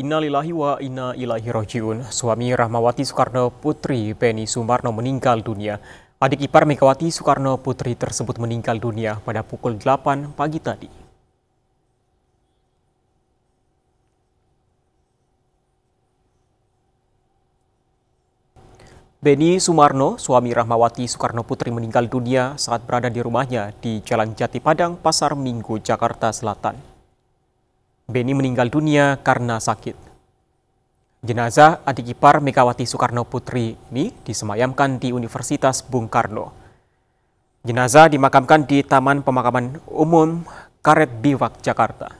Innalillahi wa inna ilaihi rojiun. Suami Rahmawati Soekarno Putri Beni Sumarno meninggal dunia. Adik ipar Megawati Soekarno Putri tersebut meninggal dunia pada pukul 8 pagi tadi. Beni Sumarno, suami Rahmawati Soekarno Putri meninggal dunia saat berada di rumahnya di Jalan Jati Padang, Pasar Minggu, Jakarta Selatan. Beni meninggal dunia karena sakit. Jenazah adik ipar Megawati Soekarno Putri ini disemayamkan di Universitas Bung Karno. Jenazah dimakamkan di Taman Pemakaman Umum Karet Biwak, Jakarta.